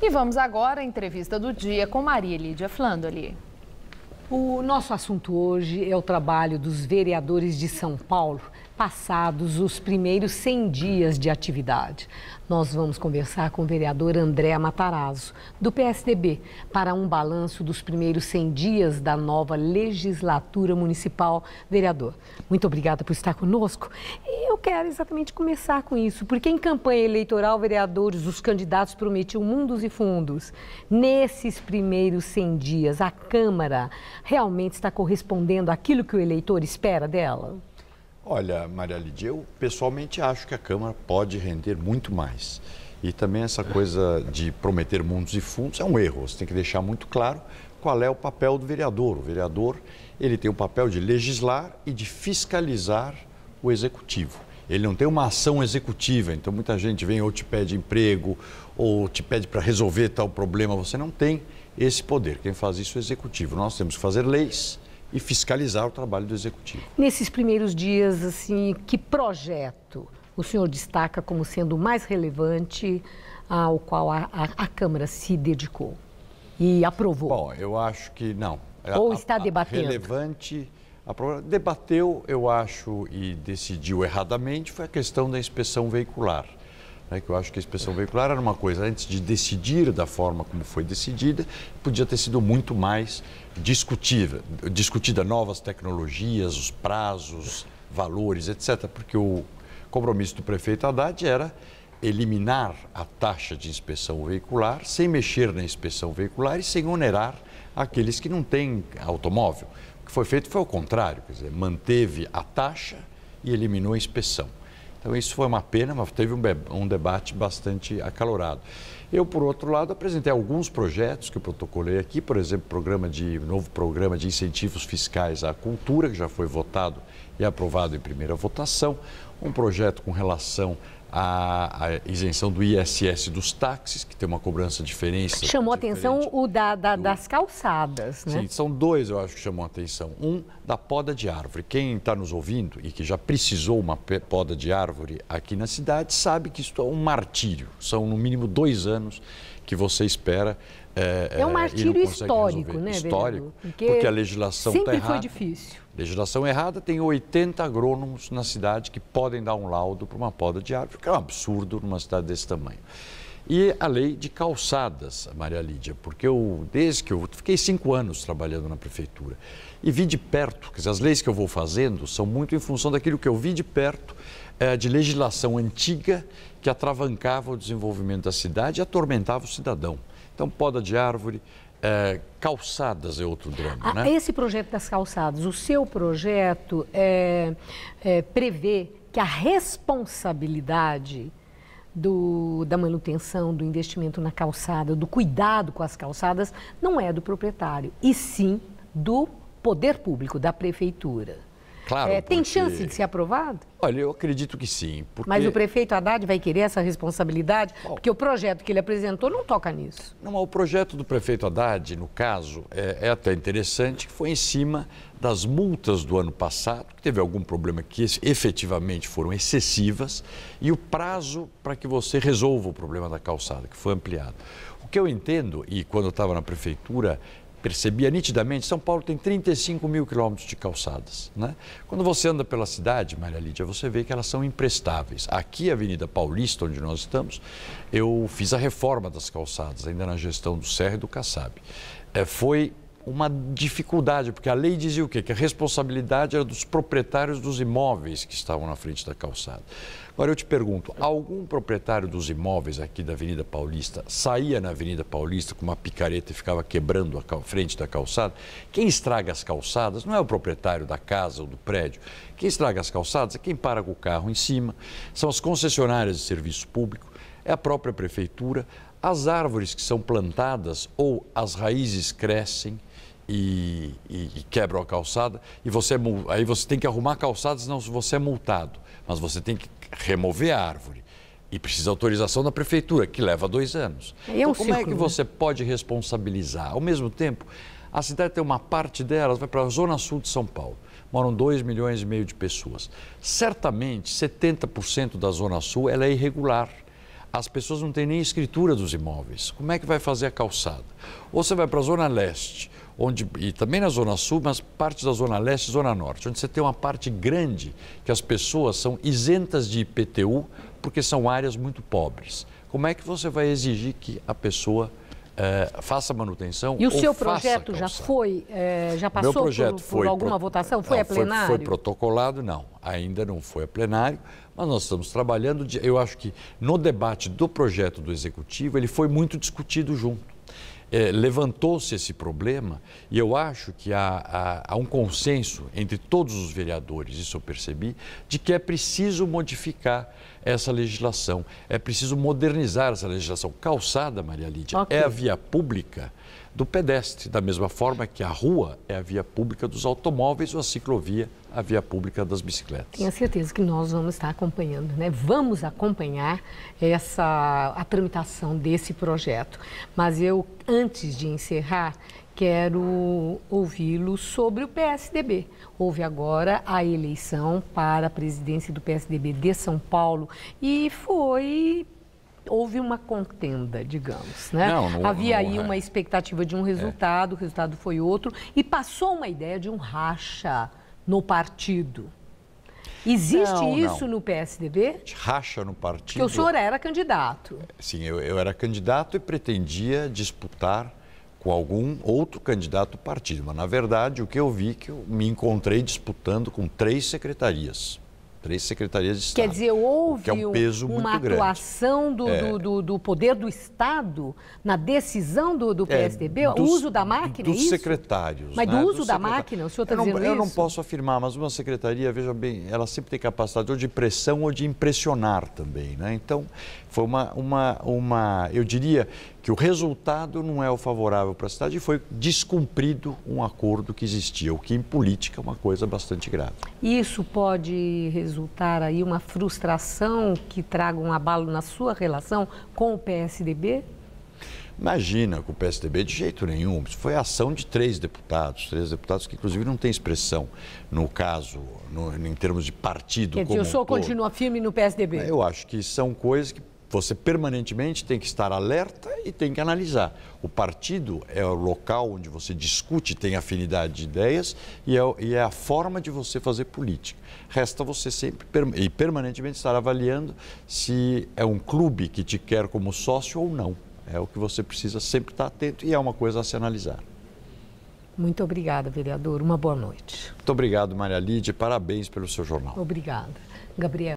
E vamos agora à entrevista do dia com Maria Lídia Flandoli. O nosso assunto hoje é o trabalho dos vereadores de São Paulo passados os primeiros 100 dias de atividade. Nós vamos conversar com o vereador André Matarazzo, do PSDB, para um balanço dos primeiros 100 dias da nova legislatura municipal. Vereador, muito obrigada por estar conosco. E eu quero exatamente começar com isso, porque em campanha eleitoral, vereadores, os candidatos prometiam mundos e fundos. Nesses primeiros 100 dias, a Câmara realmente está correspondendo àquilo que o eleitor espera dela? Olha, Maria Lidia, eu pessoalmente acho que a Câmara pode render muito mais. E também essa coisa de prometer mundos e fundos é um erro. Você tem que deixar muito claro qual é o papel do vereador. O vereador ele tem o papel de legislar e de fiscalizar o executivo. Ele não tem uma ação executiva, então muita gente vem ou te pede emprego ou te pede para resolver tal problema. Você não tem esse poder. Quem faz isso é o executivo. Nós temos que fazer leis e fiscalizar o trabalho do executivo. Nesses primeiros dias, assim, que projeto o senhor destaca como sendo o mais relevante ah, ao qual a, a, a Câmara se dedicou e aprovou? Bom, eu acho que não. Ou a, está debatendo? Relevante. Debateu, eu acho, e decidiu erradamente, foi a questão da inspeção veicular né, que eu acho que a inspeção veicular era uma coisa, antes de decidir da forma como foi decidida, podia ter sido muito mais discutida, discutida novas tecnologias, os prazos, valores, etc. Porque o compromisso do prefeito Haddad era eliminar a taxa de inspeção veicular sem mexer na inspeção veicular e sem onerar aqueles que não têm automóvel. O que foi feito foi o contrário, quer dizer, manteve a taxa e eliminou a inspeção. Então isso foi uma pena, mas teve um, um debate bastante acalorado. Eu, por outro lado, apresentei alguns projetos que eu protocolei aqui, por exemplo, programa de novo programa de incentivos fiscais à cultura, que já foi votado e aprovado em primeira votação, um projeto com relação a, a, isenção do ISS dos táxis, que tem uma cobrança diferente Chamou atenção o da, da do... das calçadas, né? Sim, são dois, eu acho, que chamam atenção. Um, da poda de árvore. Quem está nos ouvindo e que já precisou uma poda de árvore aqui na cidade, sabe que isso é um martírio. São, no mínimo, dois anos que você espera é, é um é, martírio histórico, resolver. né, Histórico, porque, porque, a legislação está errada. Sempre foi difícil. Legislação errada, tem 80 agrônomos na cidade que podem dar um laudo para uma poda de árvore, que é um absurdo numa cidade desse tamanho. E a lei de calçadas, Maria Lídia, porque eu, desde que eu fiquei cinco anos trabalhando na prefeitura e vi de perto, quer dizer, as leis que eu vou fazendo são muito em função daquilo que eu vi de perto é, de legislação antiga que atravancava o desenvolvimento da cidade e atormentava o cidadão. Então, poda de árvore, é, calçadas é outro drama, ah, né? Esse projeto das calçadas, o seu projeto é, é, prevê que a responsabilidade do, da manutenção, do investimento na calçada, do cuidado com as calçadas, não é do proprietário, e sim do poder público, da prefeitura claro. É, tem chance de ser aprovado? Olha, eu acredito que sim. Porque... Mas o prefeito Haddad vai querer essa responsabilidade? Bom, porque o projeto que ele apresentou não toca nisso. Não, o projeto do prefeito Haddad, no caso, é, é até interessante, que foi em cima das multas do ano passado, que teve algum problema que efetivamente foram excessivas, e o prazo para que você resolva o problema da calçada, que foi ampliado. O que eu entendo, e quando eu estava na prefeitura, percebia nitidamente, São Paulo tem 35 mil quilômetros de calçadas. Né? Quando você anda pela cidade, Maria Lídia, você vê que elas são imprestáveis. Aqui, a Avenida Paulista, onde nós estamos, eu fiz a reforma das calçadas, ainda na gestão do Serra e do Kassab. É, foi uma dificuldade, porque a lei dizia o quê? Que a responsabilidade era dos proprietários dos imóveis que estavam na frente da calçada. Agora eu te pergunto, algum proprietário dos imóveis aqui da Avenida Paulista saía na Avenida Paulista com uma picareta e ficava quebrando a frente da calçada? Quem estraga as calçadas não é o proprietário da casa ou do prédio. Quem estraga as calçadas é quem para com o carro em cima, são as concessionárias de serviço público, é a própria prefeitura, as árvores que são plantadas ou as raízes crescem, e, e, e quebram a calçada, e você é aí você tem que arrumar a calçada, senão você é multado. Mas você tem que remover a árvore. E precisa autorização da prefeitura, que leva dois anos. É um então, como é ciclo, é que né? você pode responsabilizar? Ao mesmo tempo, a cidade tem uma parte delas, vai para a zona sul de São Paulo. Moram 2 milhões e meio de pessoas. Certamente, 70% da zona sul ela é irregular. As pessoas não têm nem escritura dos imóveis. Como é que vai fazer a calçada? Ou você vai para a Zona Leste, onde, e também na Zona Sul, mas parte da Zona Leste e Zona Norte, onde você tem uma parte grande que as pessoas são isentas de IPTU porque são áreas muito pobres. Como é que você vai exigir que a pessoa é, faça manutenção. E o seu projeto já foi, é, já passou projeto por, foi alguma pro... votação? Foi não, a plenário? Foi, foi, protocolado, não. Ainda não foi a plenário, mas nós estamos trabalhando. De, eu acho que no debate do projeto do executivo ele foi muito discutido junto é, levantou-se esse problema e eu acho que há, há, há, um consenso entre todos os vereadores, isso eu percebi, de que é preciso modificar essa legislação, é preciso modernizar essa legislação. Calçada, Maria Lídia, é okay. é a via pública do pedestre, da mesma forma que a rua é a via pública dos automóveis ou a ciclovia a via pública das bicicletas. Tenho certeza que nós vamos estar acompanhando, né? Vamos acompanhar essa a tramitação desse projeto. Mas eu antes de encerrar, quero ouvi-lo sobre o PSDB. Houve agora a eleição para a presidência do PSDB de São Paulo e foi houve uma contenda, digamos. Né? Não, não, Havia não, aí é. uma expectativa de um resultado, é. o resultado foi outro, e passou uma ideia de um racha no partido. Existe não, isso não. no PSDB? Racha no partido. Porque o senhor era candidato. Sim, eu, eu era candidato e pretendia disputar com algum outro candidato do partido. Mas, na verdade, o que eu vi é que eu me encontrei disputando com três secretarias três secretarias de Estado. Quer dizer, houve é um uma atuação do, é, do, do, do, poder do Estado na decisão do, do PSDB, é, dos, o uso da máquina, Dos é isso? secretários. Mas né? do uso da secretário. máquina, o senhor está dizendo eu isso? Eu não posso afirmar, mas uma secretaria, veja bem, ela sempre tem capacidade ou de pressão ou de impressionar também. Né? Então, foi uma, uma, uma eu diria que o resultado não é o favorável para a cidade e foi descumprido um acordo que existia, o que em política é uma coisa bastante grave. Isso pode resultar aí uma frustração que traga um abalo na sua relação com o PSDB? Imagina com o PSDB de jeito nenhum. Isso foi a ação de três deputados, três deputados que inclusive não têm expressão no caso, no, em termos de partido. Quer dizer, como o senhor um continua firme no PSDB? Eu acho que são coisas que você permanentemente tem que estar alerta e tem que analisar. O partido é o local onde você discute, tem afinidade de ideias e é, e é a forma de você fazer política. Resta você sempre e permanentemente estar avaliando se é um clube que te quer como sócio ou não. É o que você precisa sempre estar atento e é uma coisa a se analisar. Muito obrigada, vereador. Uma boa noite. Muito obrigado, Maria Lídia. Parabéns pelo seu jornal. Obrigada. Gabriel.